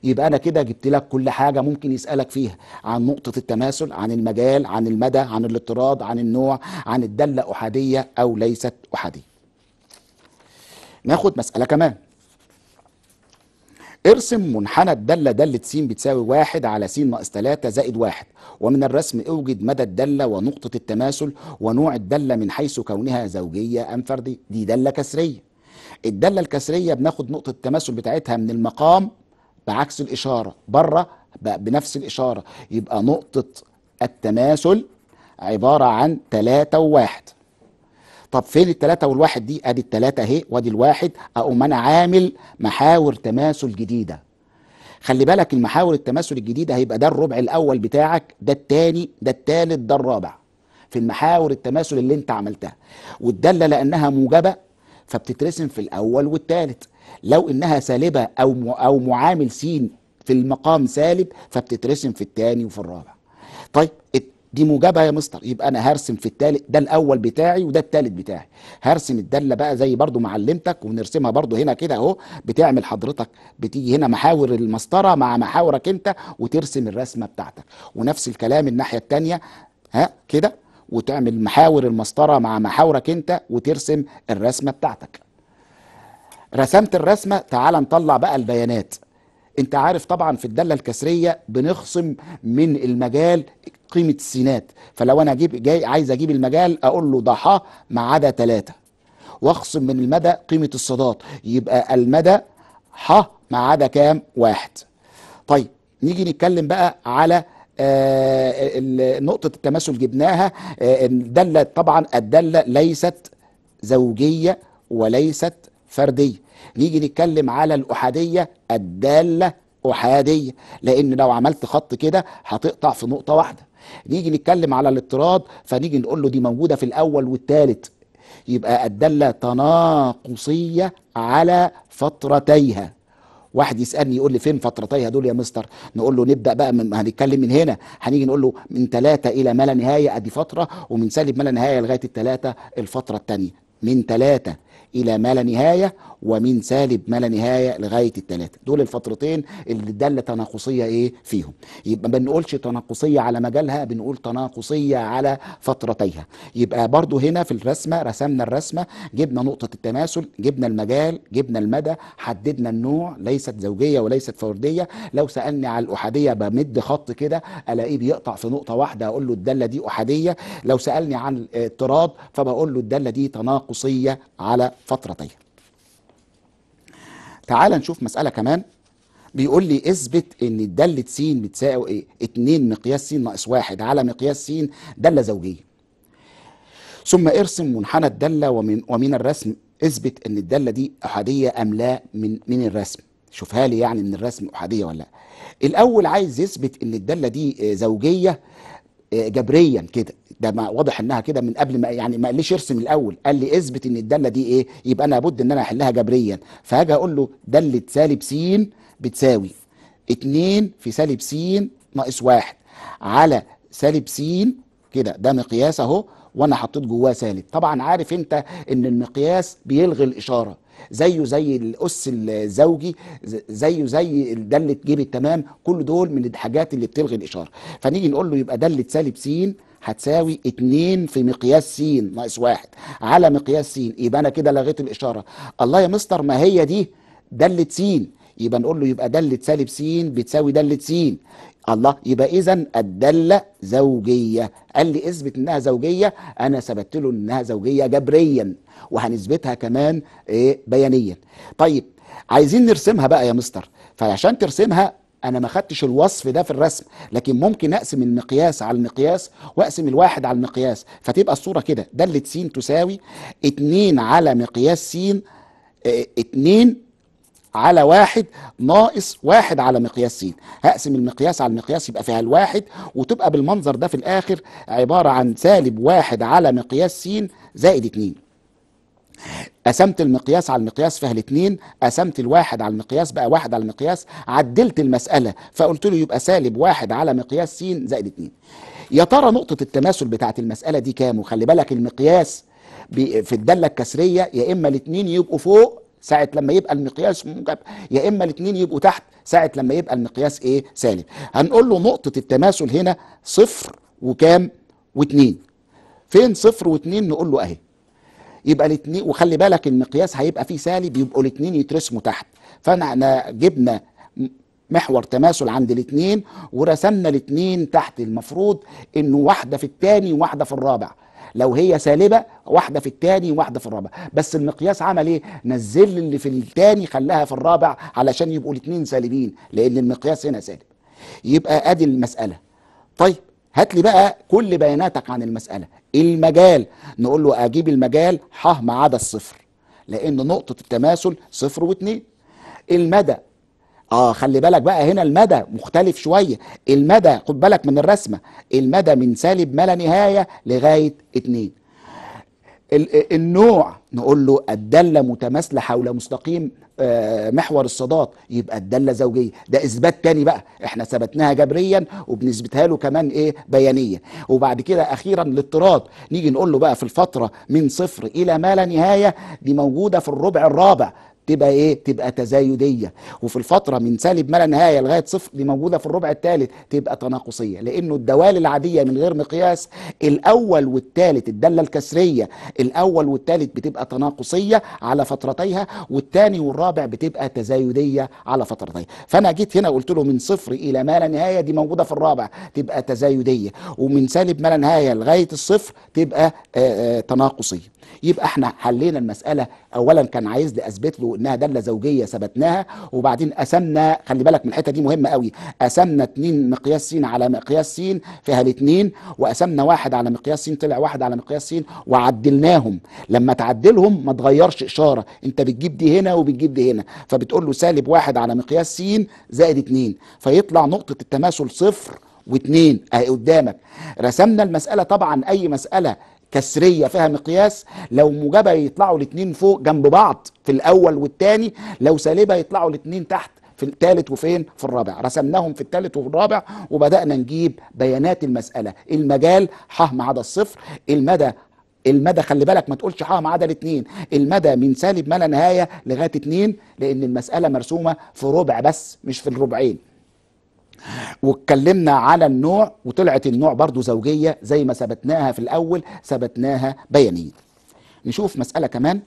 يبقى انا كده جبت لك كل حاجه ممكن يسالك فيها عن نقطه التماثل عن المجال عن المدى عن الاضطراد عن النوع عن الداله احاديه او ليست احاديه ناخد مساله كمان ارسم منحنى الدالة دالة س بتساوي واحد على س ناقص ثلاثة زائد واحد ومن الرسم اوجد مدى الدالة ونقطة التماثل ونوع الدالة من حيث كونها زوجية أم فردية دي دالة كسرية الدالة الكسرية بناخد نقطة التماثل بتاعتها من المقام بعكس الاشاره بره بنفس الاشاره يبقى نقطه التماثل عباره عن 3 وواحد طب فين التلاتة والواحد دي ادي التلاتة اهي وادي الواحد اقوم انا عامل محاور تماثل جديده خلي بالك المحاور التماثل الجديده هيبقى ده الربع الاول بتاعك ده التاني ده التالت ده الرابع في المحاور التماثل اللي انت عملتها والداله لانها موجبه فبتترسم في الاول والتالت لو انها سالبه او او معامل سين في المقام سالب فبتترسم في الثاني وفي الرابع طيب دي موجبه يا مستر يبقى انا هرسم في التالت ده الاول بتاعي وده التالت بتاعي هرسم الداله بقى زي برضو ما علمتك ونرسمها برضو هنا كده اهو بتعمل حضرتك بتيجي هنا محاور المسطره مع محاورك انت وترسم الرسمه بتاعتك ونفس الكلام الناحيه الثانيه ها كده وتعمل محاور المسطره مع محاورك انت وترسم الرسمه بتاعتك رسمت الرسمه تعال نطلع بقى البيانات انت عارف طبعا في الداله الكسريه بنخصم من المجال قيمه السينات فلو انا اجيب جاي عايز اجيب المجال اقول له ضحى ما عدا ثلاثه واخصم من المدى قيمه الصادات يبقى المدى ح ما عدا كام واحد طيب نيجي نتكلم بقى على آه، نقطة التماثل جبناها آه، الدالة طبعا الدالة ليست زوجية وليست فردية نيجي نتكلم على الأحادية الدالة أحادية لأن لو عملت خط كده هتقطع في نقطة واحدة نيجي نتكلم على الاضطراد فنيجي نقول له دي موجودة في الأول والثالث يبقى الدالة تناقصية على فترتيها واحد يسالني يقول لي فين فترتيها دول يا مستر نقول له نبدا بقى من هنتكلم من هنا هنيجي نقول له من ثلاثه الى ما لا نهايه ادي فتره ومن سالب ما لا نهايه لغايه الثلاثه الفتره الثانيه من ثلاثه إلى ما لا نهاية ومن سالب ما لا نهاية لغاية الثلاثة دول الفترتين اللي الدالة تناقصية إيه فيهم يبقى ما بنقولش تناقصية على مجالها بنقول تناقصية على فترتيها يبقى برضو هنا في الرسمة رسمنا الرسمة جبنا نقطة التماثل جبنا المجال جبنا المدى حددنا النوع ليست زوجية وليست فردية لو سألني على الأحادية بمد خط كده ألاقيه بيقطع في نقطة واحدة أقول له الدالة دي أحادية لو سألني عن التراب فبقول له الدالة دي تناقصية على الفترة دي تعال نشوف مسألة كمان بيقول لي اثبت ان الدالة س بتساوي ايه؟ 2 مقياس س ناقص 1 على مقياس س دالة زوجية. ثم ارسم منحنى الدالة ومن ومن الرسم اثبت ان الدالة دي احادية ام لا من من الرسم. شوفها لي يعني من الرسم احادية ولا لا. الاول عايز يثبت ان الدالة دي آه، زوجية آه، جبريا كده ده ما واضح انها كده من قبل ما يعني ما قاليش ارسم الاول قال لي اثبت ان الداله دي ايه يبقى انا لابد ان انا احلها جبريا فاجي اقول له داله سالب س بتساوي 2 في سالب س ناقص 1 على سالب س كده ده مقياس اهو وانا حطيت جواه سالب طبعا عارف انت ان المقياس بيلغي الاشاره زيه زي الاس الزوجي زيه زي داله جيب التمام كل دول من الحاجات اللي بتلغي الاشاره فنيجي نقول له يبقى داله سالب س هتساوي 2 في مقياس س ناقص واحد على مقياس س يبقى انا كده لغيت الاشاره الله يا مستر ما هي دي داله س يبقى نقول له يبقى داله سالب س بتساوي داله س الله يبقى اذا الداله زوجيه قال لي اثبت انها زوجيه انا ثبتت له انها زوجيه جبريا وهنثبتها كمان ايه بيانيا طيب عايزين نرسمها بقى يا مستر فعشان ترسمها انا ما خدتش الوصف ده في الرسم لكن ممكن اقسم المقياس على المقياس واقسم الواحد على المقياس فتبقى الصوره كده داله س تساوي 2 على مقياس س 2 آه، على واحد ناقص واحد على مقياس س هقسم المقياس على المقياس يبقى فيها الواحد وتبقى بالمنظر ده في الاخر عباره عن سالب واحد على مقياس س زائد 2 قسمت المقياس على المقياس فيها الاثنين قسمت الواحد على المقياس بقى واحد على المقياس عدلت المسألة فقلت له يبقى سالب واحد على مقياس س زائد اتنين يا ترى نقطة التماثل بتاعت المسألة دي كام وخلي بالك المقياس في الدالة الكسرية يا إما الاتنين يبقوا فوق ساعة لما يبقى المقياس موجب يا إما الاتنين يبقوا تحت ساعة لما يبقى المقياس إيه سالب هنقول له نقطة التماثل هنا صفر وكام واتنين فين صفر واتنين نقول له أهي يبقى الاثنين وخلي بالك المقياس هيبقى فيه سالب يبقوا الاثنين يترسموا تحت فاحنا جبنا محور تماثل عند الاثنين ورسمنا الاثنين تحت المفروض انه واحده في الثاني وواحده في الرابع لو هي سالبه واحده في الثاني وواحده في الرابع بس المقياس عمل ايه نزل اللي في الثاني خلاها في الرابع علشان يبقوا الاثنين سالبين لان المقياس هنا سالب يبقى ادي المساله طيب هات لي بقى كل بياناتك عن المسألة المجال نقول له أجيب المجال ح ما عدا الصفر لأن نقطة التماثل صفر واتنين المدى اه خلي بالك بقى هنا المدى مختلف شوية المدى خد بالك من الرسمة المدى من سالب ما لا نهاية لغاية اتنين النوع نقول له الدالة متماثلة حول مستقيم آه، محور الصادات يبقى الدالة زوجية ده إثبات تاني بقى احنا ثبتناها جبريا وبنثبتها له كمان إيه بيانيا وبعد كده أخيرا الاضطراد نيجي نقول له بقى في الفترة من صفر إلى ما لا نهاية دي موجودة في الربع الرابع تبقى ايه تبقى تزايديه وفي الفتره من سالب ما لا نهايه لغايه صفر دي موجوده في الربع الثالث تبقى تناقصيه لانه الدوال العاديه من غير مقياس الاول والثالث الداله الكسريه الاول والثالث بتبقى تناقصيه على فترتيها والثاني والرابع بتبقى تزايديه على فترتيها فانا جيت هنا قلت له من صفر الى ما لا نهايه دي موجوده في الرابع تبقى تزايديه ومن سالب ما لا نهايه لغايه الصفر تبقى تناقصيه يبقى احنا حلينا المساله اولا كان عايز لي اثبت له انها داله زوجيه ثبتناها وبعدين قسمنا خلي بالك من الحته دي مهمه قوي قسمنا اتنين مقياس س على مقياس س فيها الاثنين وقسمنا واحد على مقياس س طلع واحد على مقياس س وعدلناهم لما تعدلهم ما تغيرش اشاره انت بتجيب دي هنا وبتجيب دي هنا فبتقول له سالب واحد على مقياس س زائد اتنين فيطلع نقطه التماثل صفر واثنين اهي قدامك رسمنا المساله طبعا اي مساله كسريه فيها مقياس لو موجبه يطلعوا الاثنين فوق جنب بعض في الاول والثاني لو سالبه يطلعوا الاثنين تحت في الثالث وفين في الرابع رسمناهم في الثالث وفي الرابع وبدانا نجيب بيانات المساله المجال ح ما عدا الصفر المدى المدى خلي بالك ما تقولش ح ما عدا الاثنين المدى من سالب ما لا نهايه لغايه اثنين لان المساله مرسومه في ربع بس مش في الربعين واتكلمنا على النوع وطلعت النوع برضو زوجية زي ما ثبتناها في الأول ثبتناها بيانيا نشوف مسألة كمان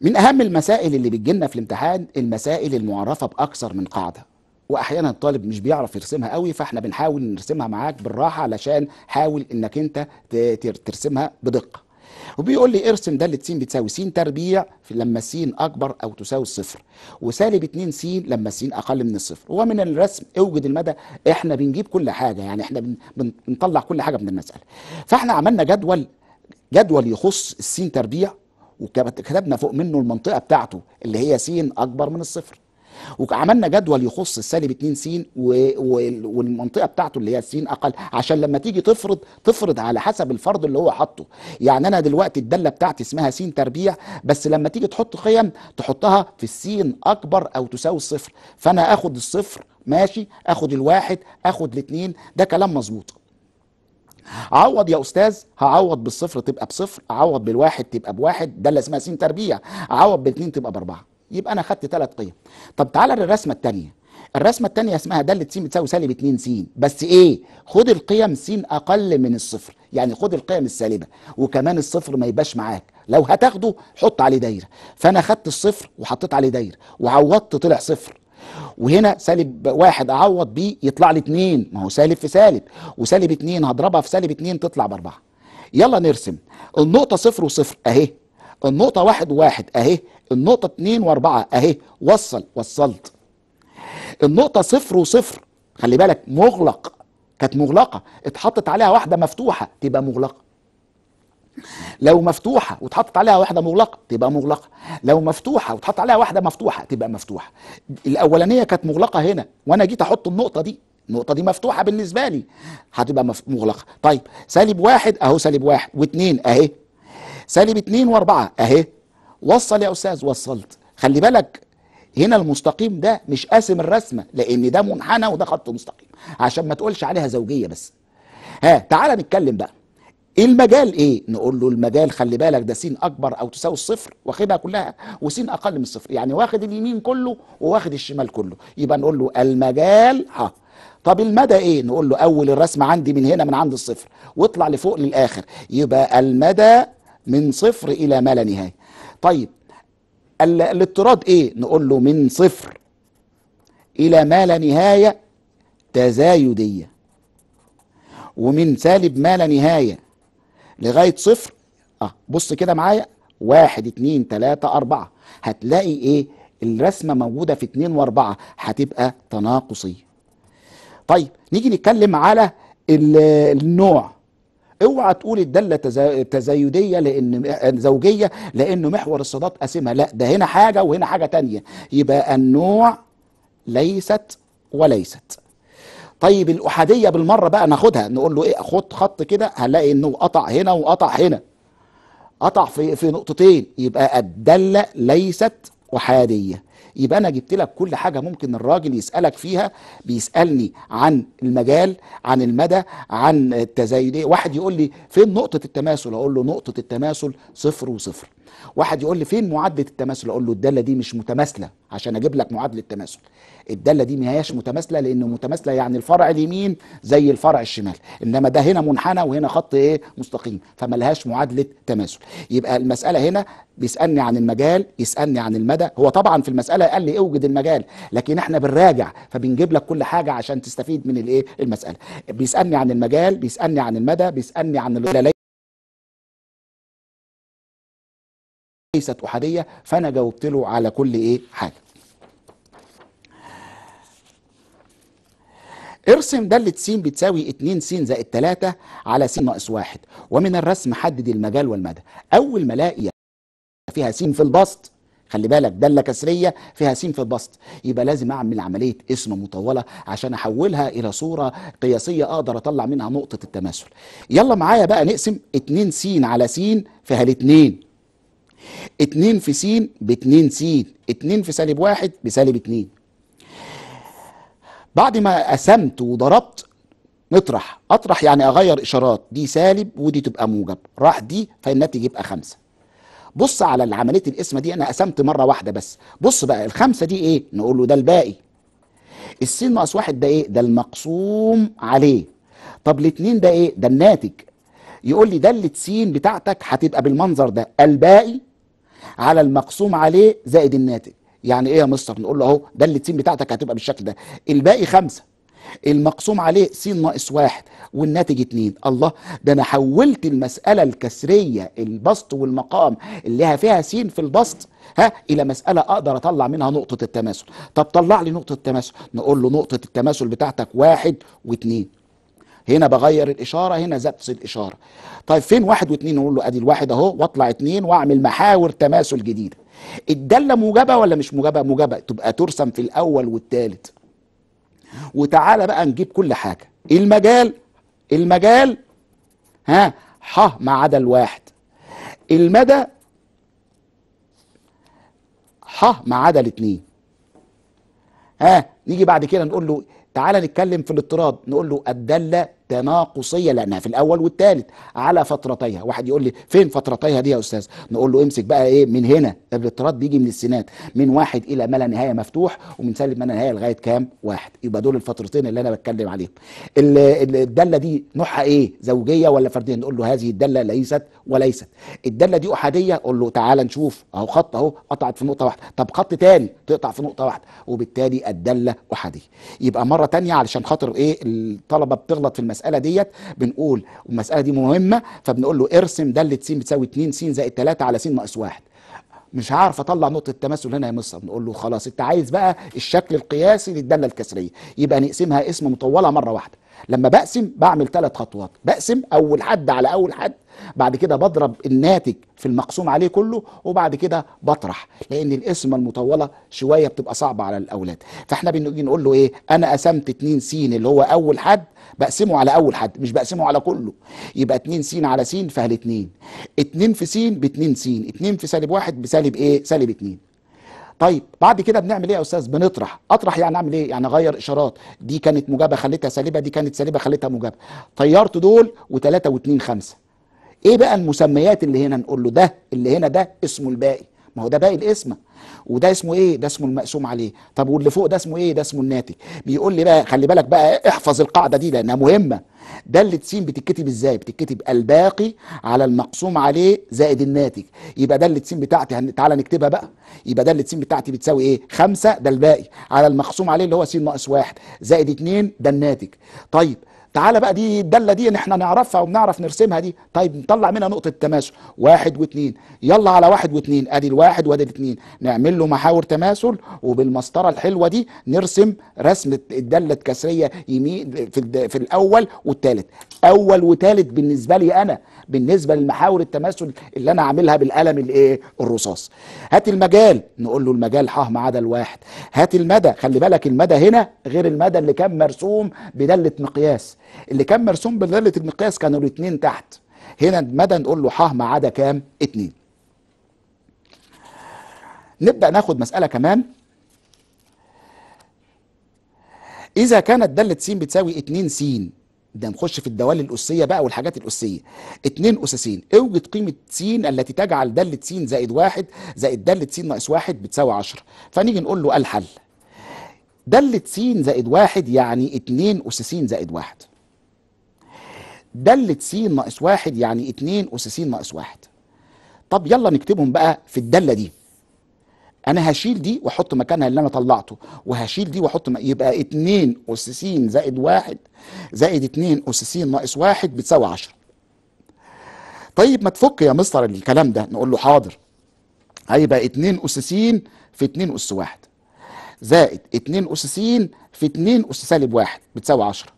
من أهم المسائل اللي بتجينا في الامتحان المسائل المعرفة بأكثر من قاعدة واحيانا الطالب مش بيعرف يرسمها قوي فاحنا بنحاول نرسمها معاك بالراحه علشان حاول انك انت ترسمها بدقه وبيقول لي ارسم داله س بتساوي س تربيع لما س اكبر او تساوي الصفر وسالب 2 س لما س اقل من الصفر ومن الرسم اوجد المدى احنا بنجيب كل حاجه يعني احنا بنطلع كل حاجه من المساله فاحنا عملنا جدول جدول يخص السين تربيع وكتبنا فوق منه المنطقه بتاعته اللي هي س اكبر من الصفر وعملنا جدول يخص السالب 2 س والمنطقه بتاعته اللي هي س اقل عشان لما تيجي تفرض تفرض على حسب الفرض اللي هو حاطه يعني انا دلوقتي الداله بتاعتي اسمها س تربيع بس لما تيجي تحط قيم تحطها في السين اكبر او تساوي الصفر فانا اخد الصفر ماشي اخد الواحد اخد الاثنين ده كلام مظبوط عوض يا استاذ هعوض بالصفر تبقى بصفر اعوض بالواحد تبقى بواحد ده اللي اسمها س تربيع اعوض بالاثنين تبقى باربعه يبقى انا خدت ثلاث قيم طب تعالى للرسمه الثانيه الرسمه الثانيه اسمها داله س بتساوي سالب 2 س بس ايه خد القيم س اقل من الصفر يعني خد القيم السالبه وكمان الصفر ما يبقاش معاك لو هتاخده حط عليه دايره فانا خدت الصفر وحطيت عليه دايره وعوضت طلع صفر وهنا سالب واحد اعوض بيه يطلع لي 2 ما هو سالب في سالب وسالب 2 هضربها في سالب 2 تطلع ب 4 يلا نرسم النقطه صفر وصفر اهي النقطة واحد وواحد أهي النقطة اتنين وأربعة أهي وصل وصلت النقطة صفر وصفر خلي بالك مغلق كانت مغلقة اتحطت عليها واحدة مفتوحة تبقى مغلقة لو مفتوحة واتحطت عليها واحدة مغلقة تبقى مغلقة لو مفتوحة واتحط عليها واحدة مفتوحة تبقى مفتوحة الأولانية كانت مغلقة هنا وأنا جيت أحط النقطة دي النقطة دي مفتوحة بالنسبة لي هتبقى مغلقة طيب سالب واحد أهو سالب واحد واتنين أهي سالب 2 و4 اهي وصل يا استاذ وصلت خلي بالك هنا المستقيم ده مش قاسم الرسمه لان ده منحنى وده خط مستقيم عشان ما تقولش عليها زوجيه بس ها تعالى نتكلم بقى المجال ايه نقول له المجال خلي بالك ده سين اكبر او تساوي الصفر واخدها كلها وسين اقل من الصفر يعني واخد اليمين كله وواخد الشمال كله يبقى نقول له المجال ها آه. طب المدى ايه نقول له اول الرسمه عندي من هنا من عند الصفر واطلع لفوق للاخر يبقى المدى من صفر الى ما لا نهايه طيب الاضطراد ايه نقول له من صفر الى ما لا نهايه تزايديه ومن سالب ما لا نهايه لغايه صفر اه بص كده معايا واحد اتنين تلاته اربعه هتلاقي ايه الرسمه موجوده في اتنين واربعه هتبقى تناقصيه طيب نيجي نتكلم على النوع اوعى تقول الداله تزايديه لان آه، زوجيه لانه محور الصادات قاسمها لا ده هنا حاجه وهنا حاجه تانية يبقى النوع ليست وليست طيب الاحاديه بالمره بقى ناخدها نقول له ايه خد خط كده هنلاقي انه قطع هنا وقطع هنا قطع في في نقطتين يبقى الداله ليست احاديه يبقى انا جبت لك كل حاجه ممكن الراجل يسالك فيها بيسالني عن المجال عن المدى عن التزايد واحد يقول لي فين نقطه التماثل اقول له نقطه التماثل صفر وصفر واحد يقول لي فين معادله التماثل اقول له الداله دي مش متماثله عشان اجيب لك معادله التماثل الداله دي ما هياش متماثله لان متماثله يعني الفرع اليمين زي الفرع الشمال انما ده هنا منحنى وهنا خط ايه مستقيم فما لهاش معادله تماثل يبقى المساله هنا بيسالني عن المجال يسالني عن المدى هو طبعا في المساله قال لي اوجد المجال لكن احنا بنراجع فبنجيب لك كل حاجه عشان تستفيد من الايه المساله بيسالني عن المجال بيسالني عن المدى بيسالني عن الولايه ليست احاديه فانا جاوبت له على كل ايه حاجه ارسم دالة س بتساوي 2 س زائد 3 على س ناقص 1 ومن الرسم حدد المجال والمدى أول ما الاقي فيها س في البسط خلي بالك دالة كسرية فيها س في البسط يبقى لازم أعمل عملية قسمة مطولة عشان أحولها إلى صورة قياسية أقدر أطلع منها نقطة التماثل يلا معايا بقى نقسم 2 س على س فيها الاتنين 2 في س ب 2 س 2 في سالب 1 بسالب 2 بعد ما قسمت وضربت نطرح اطرح يعني اغير اشارات دي سالب ودي تبقى موجب راح دي فالناتج يبقى خمسة بص على عمليه القسمه دي انا قسمت مره واحده بس بص بقى الخمسه دي ايه نقول له ده الباقي السين ناقص واحد ده ايه ده المقسوم عليه طب الاتنين ده ايه ده الناتج يقول لي دالة سين بتاعتك هتبقى بالمنظر ده الباقي على المقسوم عليه زائد الناتج يعني ايه يا مستر نقول له اهو ده اللي التيم بتاعتك هتبقى بالشكل ده الباقي خمسه المقسوم عليه س ناقص واحد والناتج اتنين الله ده انا حولت المسألة الكسرية البسط والمقام اللي ها فيها س في البسط ها الى مسألة اقدر اطلع منها نقطة التماثل طب طلع لي نقطة التماثل نقول له نقطة التماثل بتاعتك واحد واتنين هنا بغير الاشاره هنا زبط الاشاره طيب فين واحد واثنين نقول له ادي الواحد اهو واطلع اثنين واعمل محاور تماثل جديده الداله موجبه ولا مش موجبه موجبه تبقى ترسم في الاول والثالث وتعالى بقى نجيب كل حاجه المجال المجال ها ح ما عدا الواحد المدى ح ما عدا الاثنين ها نيجي بعد كده نقول له تعالى نتكلم في الاضطراد نقول له الداله تناقصيه لانها في الاول والثالث على فترتيها واحد يقول لي فين فترتيها دي يا استاذ نقول له امسك بقى ايه من هنا الاضطراد بيجي من السينات من واحد الى ما لا نهايه مفتوح ومن سالب ما لا نهايه لغايه كام واحد يبقى دول الفترتين اللي انا بتكلم عليهم الداله دي نوعها ايه زوجيه ولا فرديه نقول له هذه الداله ليست وليست الداله دي احاديه اقول له تعالى نشوف اهو خط اهو قطعت في نقطه واحده طب خط تاني تقطع في نقطه واحده وبالتالي الداله احاديه يبقى مره تانية علشان خاطر ايه الطلبه بتغلط في المسألة. المساله ديت بنقول المساله دي مهمه فبنقول له ارسم داله س بتساوي 2 س زائد 3 على س ناقص 1 مش هعرف اطلع نقطه التماثل هنا يا مصر بنقول له خلاص انت عايز بقى الشكل القياسي للداله الكسريه يبقى نقسمها اسم مطوله مره واحده لما بقسم بعمل ثلاث خطوات بقسم اول حد على اول حد بعد كده بضرب الناتج في المقسوم عليه كله وبعد كده بطرح لان القسمه المطوله شويه بتبقى صعبه على الاولاد فاحنا بنقول نقول له ايه انا قسمت 2 س اللي هو اول حد بقسمه على اول حد مش بقسمه على كله يبقى 2 س على س فهل 2 2 في س ب 2 س 2 في سالب 1 بسالب ايه سالب 2 طيب بعد كده بنعمل ايه يا استاذ بنطرح اطرح يعني اعمل ايه يعني اغير اشارات دي كانت موجبه خليتها سالبه دي كانت سالبه خليتها موجبه طيرت دول و3 و2 5 ايه بقى المسميات اللي هنا نقول له ده اللي هنا ده اسمه الباقي ما هو ده باقي الاسم وده اسمه ايه ده اسمه المقسوم عليه طب واللي فوق ده اسمه ايه ده اسمه الناتج بيقول لي بقى خلي بالك بقى احفظ القاعده دي لانها مهمه دالة س بتتكتب ازاي؟ بتتكتب الباقي على المقسوم عليه زائد الناتج، يبقى دالة س بتاعتي هن... تعالى نكتبها بقى، يبقى دالة س بتاعتي بتساوي ايه؟ خمسة ده الباقي على المقسوم عليه اللي هو س ناقص واحد زائد 2 ده الناتج. طيب تعالى بقى دي الداله دي ان احنا نعرفها وبنعرف نرسمها دي طيب نطلع منها نقطه تماثل واحد واثنين يلا على واحد واثنين ادي الواحد وادي الاثنين نعمل له محاور تماثل وبالمسطره الحلوه دي نرسم رسمه الداله الكسريه يمين في, في الاول والثالث اول وثالث بالنسبه لي انا بالنسبه للمحاور التماثل اللي انا عاملها بالقلم الايه الرصاص هات المجال نقول له المجال ح ما عدا الواحد هات المدى خلي بالك المدى هنا غير المدى اللي كان مرسوم بداله مقياس اللي كان مرسوم بدلة المقياس كانوا الاثنين تحت هنا مدى نقول له ح ما عدا كام اتنين نبدا ناخد مساله كمان اذا كانت داله س بتساوي 2 س ده نخش في الدوال الاسيه بقى والحاجات الاسيه أس اساسين اوجد قيمه س التي تجعل داله س زائد واحد زائد داله س ناقص واحد بتساوي 10 فنيجي نقول له الحل داله س زائد واحد يعني أس اساسين زائد واحد دالة س ناقص واحد يعني اتنين أس س ناقص واحد طب يلا نكتبهم بقى في الدالة دي أنا هشيل دي وأحط مكانها اللي أنا طلعته وهشيل دي وأحط م... يبقى اتنين أس س زائد واحد زائد اتنين أس س ناقص واحد بتساوي عشرة طيب ما تفك يا مستر الكلام ده نقول له حاضر هيبقى اتنين أس س في اتنين أس واحد زائد 2 أس س في 2 أس سالب 1 بتساوي 10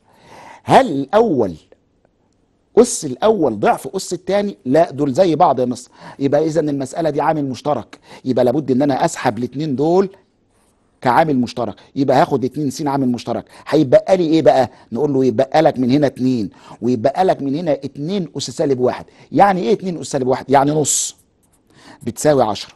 هل الأول أس الأول ضعف أس الثاني لا دول زي بعض يا مصر يبقى إذا المسألة دي عامل مشترك يبقى لابد إن أنا أسحب الاتنين دول كعامل مشترك يبقى هاخد 2 س عامل مشترك هيبقى لي ايه بقى نقول له يبقى لك من هنا 2 ويبقى لك من هنا 2 اس سالب 1 يعني ايه 2 اس سالب 1 يعني نص بتساوي 10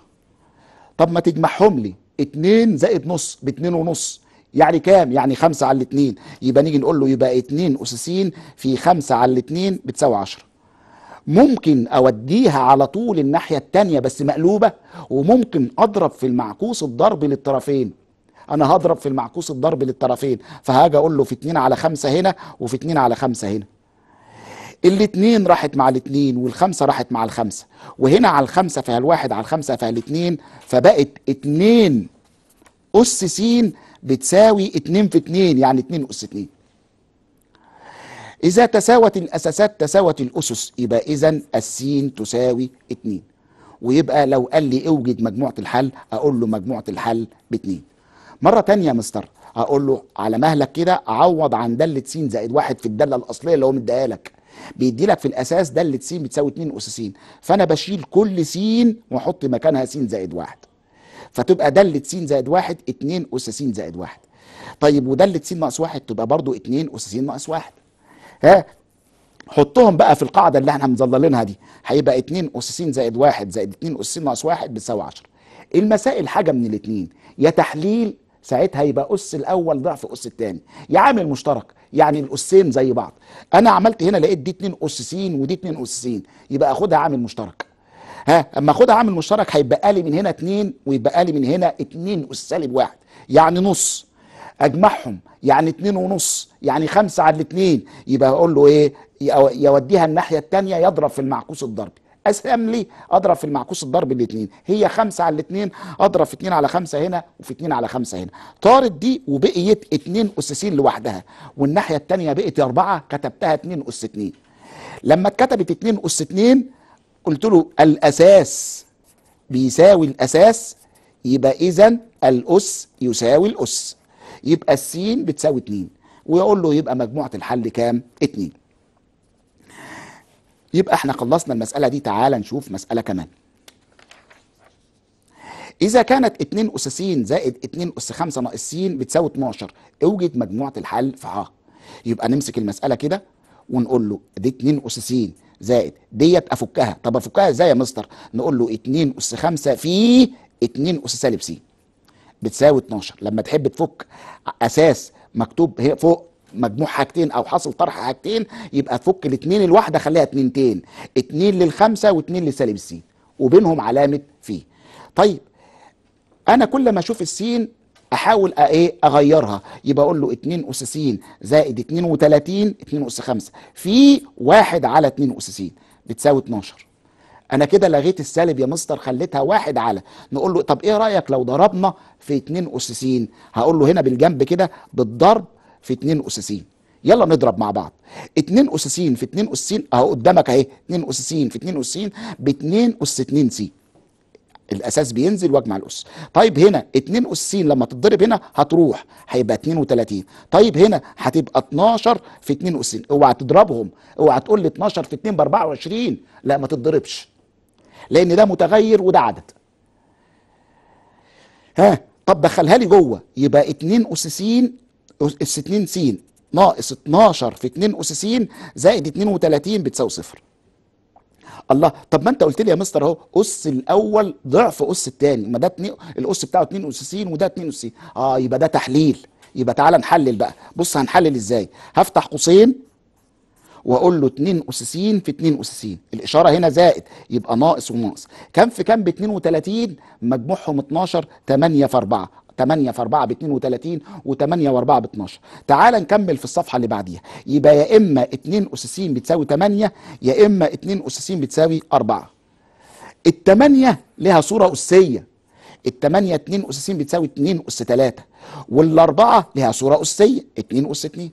طب ما تجمعهم لي 2 زائد نص ب 2 ونص يعني كام يعني 5 على 2 يبقى نيجي نقول له يبقى اس اساسين في 5 على 2 بتساوي 10 ممكن اوديها على طول الناحية الثانيه بس مقلوبة وممكن اضرب في المعكوس الضرب للطرفين انا هضرب في المعكوس الضرب للطرفين فهاجي اقول له في 2 على 5 هنا وفي 2 على 5 هنا الاثنين راحت مع الاثنين والخمسة راحت مع الخمسة وهنا على الخمسة فيها الواحد على الخمسة فيها الاثنين فبقت 2 أس س بتساوي 2 في 2 يعني 2 أس 2 إذا تساوت الأساسات تساوت الأسس يبقى إذا السين تساوي 2 ويبقى لو قال لي اوجد مجموعة الحل أقول له مجموعة الحل 2 مرة تانية يا مستر أقول له على مهلك كده عوض عن دالة س زائد واحد في الدالة الأصلية اللي هو مديها لك بيدي لك في الأساس دالة س بتساوي 2 أس س فأنا بشيل كل س وأحط مكانها س زائد واحد فتبقى دالة س زائد واحد 2 أس س زائد واحد طيب ودالة س ناقص واحد تبقى برضو 2 أس س ناقص واحد ها حطهم بقى في القاعدة اللي احنا مظللينها دي هيبقى 2 أس س زائد واحد زائد 2 أس س ناقص واحد بتساوي 10 المسائل حاجة من الاتنين يا تحليل ساعتها يبقى أس الأول ضعف أس الثاني يا عامل مشترك يعني الأسين زي بعض أنا عملت هنا لقيت دي 2 أس س ودي 2 أس س يبقى أخدها عامل مشترك ها اما اخدها عامل مشترك هيبقى لي من هنا اتنين ويبقى لي من هنا اتنين اس سالب واحد يعني نص اجمعهم يعني اتنين ونص يعني خمسة على الاتنين يبقى اقول له ايه يوديها الناحية التانية يضرب في المعكوس الضربي اسهم لي اضرب في المعكوس الضربي الاتنين هي خمسة على الاتنين اضرب في اتنين على خمسة هنا وفي اتنين على خمسة هنا طارت دي وبقيت اتنين اسسين لوحدها والناحية التانية بقت اربعة كتبتها اتنين اس اتنين لما اتكتبت اتنين اس اتنين قلت له الأساس بيساوي الأساس يبقى إذا الأس يساوي الأس يبقى السين بتساوي 2 ويقول له يبقى مجموعة الحل كام؟ 2 يبقى احنا خلصنا المسألة دي تعالى نشوف مسألة كمان إذا كانت 2 أس س زائد 2 أس 5 ناقص س بتساوي 12 اوجد مجموعة الحل في ح يبقى نمسك المسألة كده ونقول له دي 2 أس زائد ديت افكها طب افكها ازاي يا مستر نقول له 2 اس 5 في 2 اس سالب س بتساوي 12 لما تحب تفك اساس مكتوب فوق مجموع حاجتين او حاصل طرح حاجتين يبقى تفك الاثنين الواحده خليها اتنينتين اتنين للخمسه واتنين لسالب السين وبينهم علامه في طيب انا كل ما اشوف السين احاول ايه اغيرها يبقى اقول له 2 اس س زائد 32 2 اس 5 في 1 على 2 اس س بتساوي 12 انا كده لغيت السالب يا مستر خليتها 1 على نقول له طب ايه رايك لو ضربنا في 2 اس س هقول له هنا بالجنب كده بالضرب في 2 اس س يلا نضرب مع بعض 2 اس س في 2 اس س اهو قدامك اهي 2 اس س في 2 اس س ب 2 اس 2 س الاساس بينزل واجمع الاس طيب هنا اتنين س لما تتضرب هنا هتروح هيبقى 32 طيب هنا هتبقى 12 في 2 اس اوعى تضربهم اوعى تقول لي 12 في 2 ب 24 لا ما تتضربش لان ده متغير وده عدد ها طب دخلها لي جوه يبقى 2 اس س اس 2 س ناقص 12 في 2 اس س زائد 32 بتساوي صفر الله طب ما انت قلت لي يا مستر اهو اس الاول ضعف اس الثاني ما ده اتنين الاس بتاعه 2 اسسين وده 2 اسسين اه يبقى ده تحليل يبقى تعالى نحلل بقى بص هنحلل ازاي هفتح قوسين واقول له 2 اسسين في 2 اسسين الاشاره هنا زائد يبقى ناقص وناقص كم في كم ب 32 مجموعهم 12 8 في 4 8 في 4 ب 32 و8 و4 ب 12 تعال نكمل في الصفحه اللي بعديها يبقى يا اما 2 اس بتساوي 8 يا اما 2 اس بتساوي 4 ال 8 لها صورة أسية ال 8 2 أس س بتساوي 2 أس 3 والأربعة لها صورة أسية 2 أس 2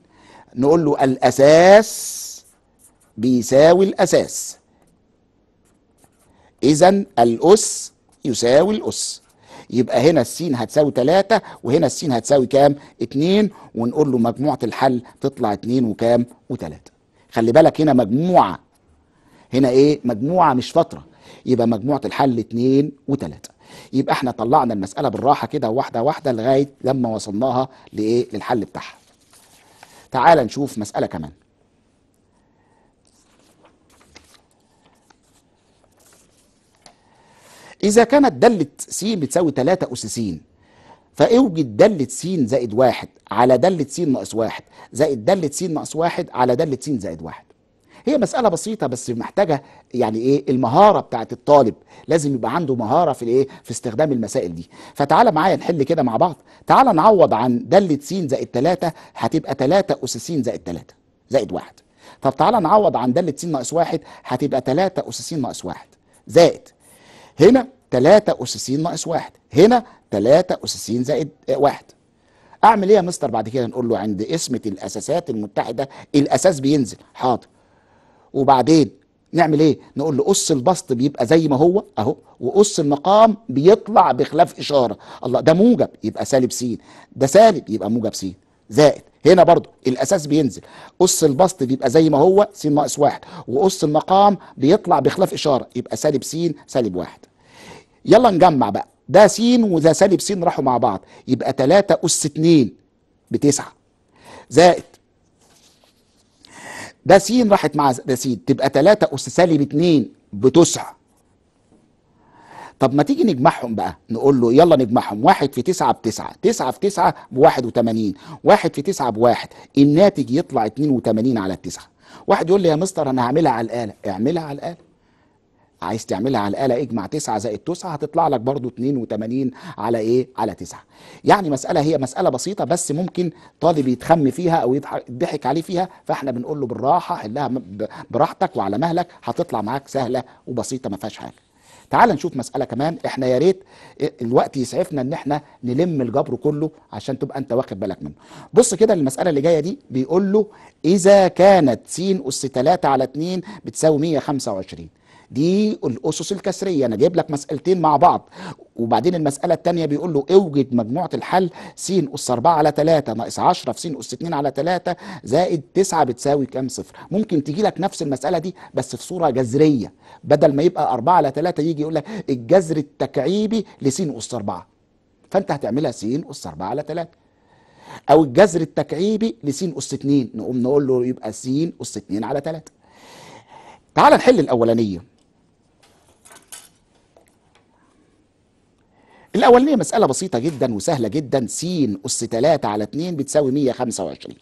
نقول له الأساس بيساوي الأساس إذا الأس يساوي الأس يبقى هنا السين هتساوي 3 وهنا السين هتساوي كام 2 ونقول له مجموعه الحل تطلع 2 وكام و3 خلي بالك هنا مجموعه هنا ايه مجموعه مش فتره يبقى مجموعه الحل 2 و3 يبقى احنا طلعنا المساله بالراحه كده واحده واحده لغايه لما وصلناها لايه للحل بتاعها تعال نشوف مساله كمان إذا كانت دالة س بتساوي 3 أس س فاوجد دالة س زائد واحد على دالة س ناقص واحد زائد دالة س ناقص واحد على دالة س زائد واحد هي مسألة بسيطة بس محتاجة يعني ايه المهارة بتاعت الطالب لازم يبقى عنده مهارة في الايه في استخدام المسائل دي فتعالى معايا نحل كده مع بعض تعالى نعوض عن دالة س زائد 3 هتبقى 3 أس س زائد 3 زائد 1 طب تعالى نعوض عن دالة س ناقص 1 هتبقى 3 أس س ناقص 1 زائد هنا 3 س ناقص واحد هنا 3 س زائد آه، واحد أعمل إيه يا مستر بعد كده نقول له عند قسمة الأساسات المتحدة الأساس بينزل حاضر وبعدين نعمل إيه نقول له أس البسط بيبقى زي ما هو أهو وأس المقام بيطلع بخلاف إشارة الله ده موجب يبقى سالب س ده سالب يبقى موجب س زائد هنا برضو الاساس بينزل اس البسط بيبقى زي ما هو س ناقص واحد واس المقام بيطلع بخلاف اشاره يبقى سالب س سالب واحد يلا نجمع بقى ده س وذا سالب س راحوا مع بعض يبقى 3 اس 2 ب 9 زائد ده س راحت مع ده س تبقى 3 اس سالب 2 ب 9 طب ما تيجي نجمعهم بقى نقول له يلا نجمعهم 1 في 9 ب 9 9 في 9 ب 81 1 في 9 ب 1 الناتج يطلع 82 على 9 واحد يقول لي يا مستر انا هعملها على الاله اعملها على الاله عايز تعملها على الآلة اجمع 9 زائد 9 هتطلع لك برضو 82 على ايه على 9 يعني مسألة هي مسألة بسيطة بس ممكن طالب يتخم فيها او يضحك عليه فيها فاحنا بنقول له بالراحة حلها براحتك وعلى مهلك هتطلع معاك سهلة وبسيطة ما فيهاش حاجة تعال نشوف مسألة كمان احنا يا ريت الوقت يسعفنا ان احنا نلم الجبر كله عشان تبقى انت واخد بالك منه بص كده المسألة اللي جاية دي بيقول له اذا كانت س اس 3 على 2 بتساوي 125 دي الاسس الكسريه انا جايب لك مسالتين مع بعض وبعدين المساله الثانيه بيقول له اوجد مجموعه الحل س اس 4 على 3 ناقص 10 في س اس 2 على 3 زائد 9 بتساوي كام صفر ممكن تيجي لك نفس المساله دي بس في صوره جذريه بدل ما يبقى 4 على 3 يجي يقول لك الجذر التكعيبي لس اس 4 فانت هتعملها س اس 4 على 3 او الجذر التكعيبي لس اس 2 نقوم نقول له يبقى س اس 2 على 3 تعال نحل الاولانيه الاولانيه مساله بسيطه جدا وسهله جدا س اس 3 على 2 بتساوي 125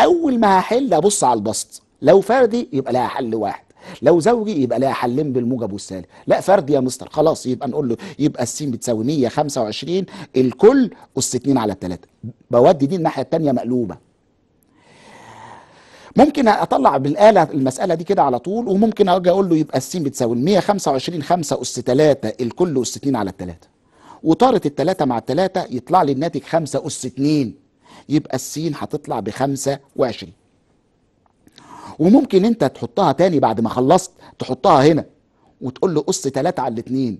اول ما هحل ابص على البسط لو فردي يبقى لها حل واحد لو زوجي يبقى لها حلين بالموجب والسالب لا فرد يا مستر خلاص يبقى نقول له يبقى س بتساوي 125 الكل اس 2 على 3 بودي دي الناحيه الثانيه مقلوبه ممكن اطلع بالاله المساله دي كده على طول وممكن اجي اقول له يبقى السين بتساوي 125 5 اس 3 الكل اس 2 على 3 وطارت التلاتة مع التلاتة يطلع لي الناتج خمسة أس اتنين يبقى السين هتطلع بخمسة وعشرين وممكن انت تحطها تاني بعد ما خلصت تحطها هنا وتقول له قص 3 على الاتنين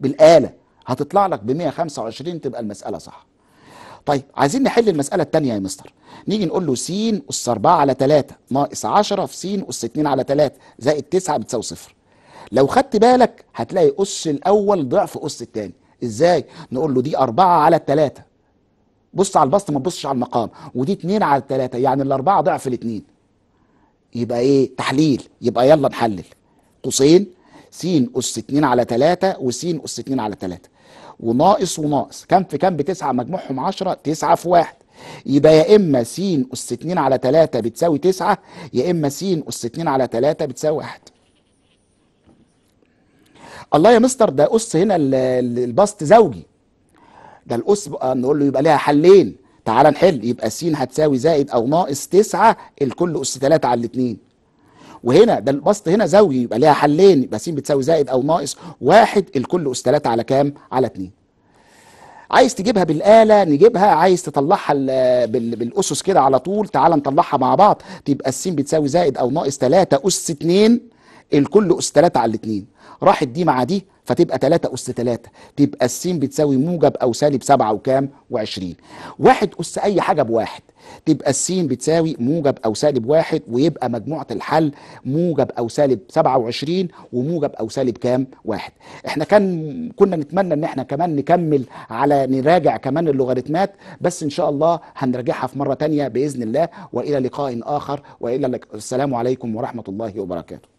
بالآلة هتطلع لك ب 125 تبقى المسألة صح طيب عايزين نحل المسألة التانية يا مستر نيجي نقول له س أس 4 على 3 ناقص 10 في س أس 2 على 3 زائد 9 بتساوي صفر لو خدت بالك هتلاقي أس الأول ضعف أس التاني ازاي نقول له دي أربعة على التلاتة بص على البسط ما تبصش على المقام ودي اتنين على التلاتة يعني الأربعة ضعف الاتنين يبقى ايه تحليل يبقى يلا نحلل قوسين س أس 2 على 3 وس أس 2 على 3 وناقص وناقص كام في كام بتسعة مجموعهم 10 9 في 1 يبقى يا اما س أس 2 على 3 بتساوي 9 يا اما س أس 2 على 3 بتساوي 1 الله يا مستر ده قص هنا الباست زوجي ده القص نقول له يبقى ليها حلين تعال نحل يبقى س هتساوي زائد او ناقص 9 الكل اس 3 على الاثنين وهنا ده البسط هنا زوجي يبقى ليها حلين يبقى س بتساوي زائد او ناقص واحد الكل اس 3 على كام على 2 عايز تجيبها بالآلة نجيبها عايز تطلعها بالأسس كده على طول تعال نطلعها مع بعض تبقى س بتساوي زائد أو ناقص 3 أس 2 الكل أس 3 على الاثنين راحت دي مع دي فتبقى 3 أس 3 تبقى السين بتساوي موجب أو سالب 7 وكام و20 واحد أس أي حاجة بواحد تبقى السين بتساوي موجب أو سالب واحد ويبقى مجموعة الحل موجب أو سالب 27 وموجب أو سالب كام واحد احنا كان كنا نتمنى ان احنا كمان نكمل على نراجع كمان اللوغاريتمات بس ان شاء الله هنراجعها في مرة تانية بإذن الله وإلى لقاء آخر وإلى السلام عليكم ورحمة الله وبركاته